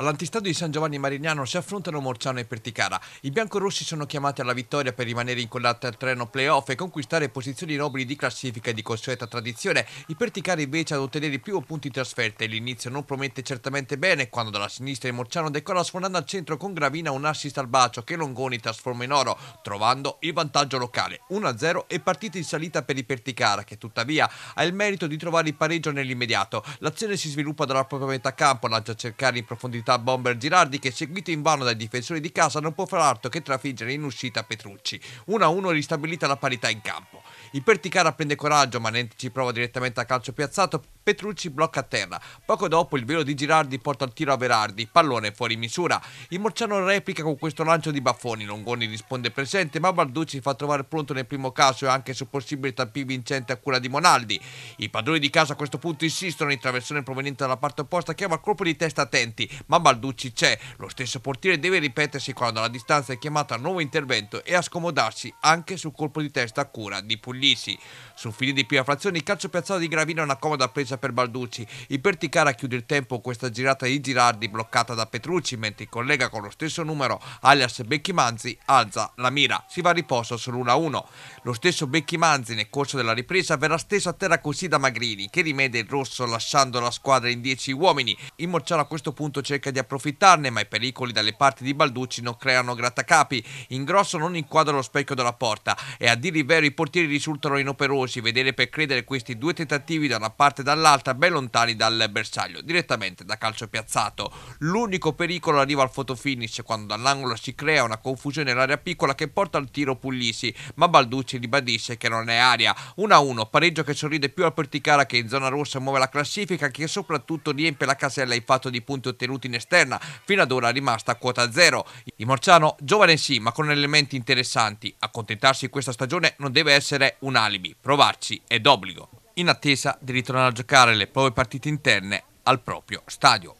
All'antistadio di San Giovanni Marignano si affrontano Morciano e Perticara. I biancorossi sono chiamati alla vittoria per rimanere incollati al treno playoff e conquistare posizioni nobili di classifica e di consueta tradizione. I Perticara invece ad ottenere il primo punto in trasferta e l'inizio non promette certamente bene quando dalla sinistra il Morciano decolla sfondando al centro con Gravina un assist al bacio che Longoni trasforma in oro, trovando il vantaggio locale 1-0 e partita in salita per i Perticara che tuttavia ha il merito di trovare il pareggio nell'immediato. L'azione si sviluppa dalla propria metà campo, lancia a cercare in profondità testa a bomber Girardi che seguito invano dai difensori di casa non può far altro che trafiggere in uscita Petrucci. 1-1 ristabilita la parità in campo. Il Perticara prende coraggio ma Nenti ci prova direttamente a calcio piazzato Petrucci blocca a terra. Poco dopo il velo di Girardi porta il tiro a Verardi, pallone fuori misura. Il Morciano replica con questo lancio di baffoni, Longoni risponde presente, ma Balducci fa trovare pronto nel primo caso e anche se possibile tappì vincente a cura di Monaldi. I padroni di casa a questo punto insistono in traversone proveniente dalla parte opposta chiama aveva colpo di testa attenti, ma Balducci c'è. Lo stesso portiere deve ripetersi quando la distanza è chiamata a nuovo intervento e a scomodarsi anche sul colpo di testa a cura di Puglisi. Sul fine di prima frazione il calcio piazzato di Gravino è una comoda presa difesa per Balducci. Il Perticara chiude il tempo questa girata di Girardi bloccata da Petrucci, mentre il collega con lo stesso numero, alias Becchi Manzi, alza la mira. Si va a riposo sull'1-1. Lo stesso Becchi Manzi, nel corso della ripresa verrà steso a terra così da Magrini, che rimede il rosso lasciando la squadra in 10 uomini. Il Morciano a questo punto cerca di approfittarne, ma i pericoli dalle parti di Balducci non creano grattacapi. In grosso non inquadra lo specchio della porta e a dire il vero i portieri risultano inoperosi. Vedere per credere questi due tentativi da una parte e dall'altra dall'altra ben lontani dal bersaglio, direttamente da calcio piazzato. L'unico pericolo arriva al fotofinish quando dall'angolo si crea una confusione nell'area piccola che porta al tiro Puglisi, ma Balducci ribadisce che non è aria. 1-1, pareggio che sorride più al Perticara che in zona rossa muove la classifica che soprattutto riempie la casella in fatto di punti ottenuti in esterna, fino ad ora rimasta a quota 0. Il Morciano, giovane sì, ma con elementi interessanti, accontentarsi questa stagione non deve essere un alibi, provarci è d'obbligo in attesa di ritornare a giocare le prove partite interne al proprio stadio.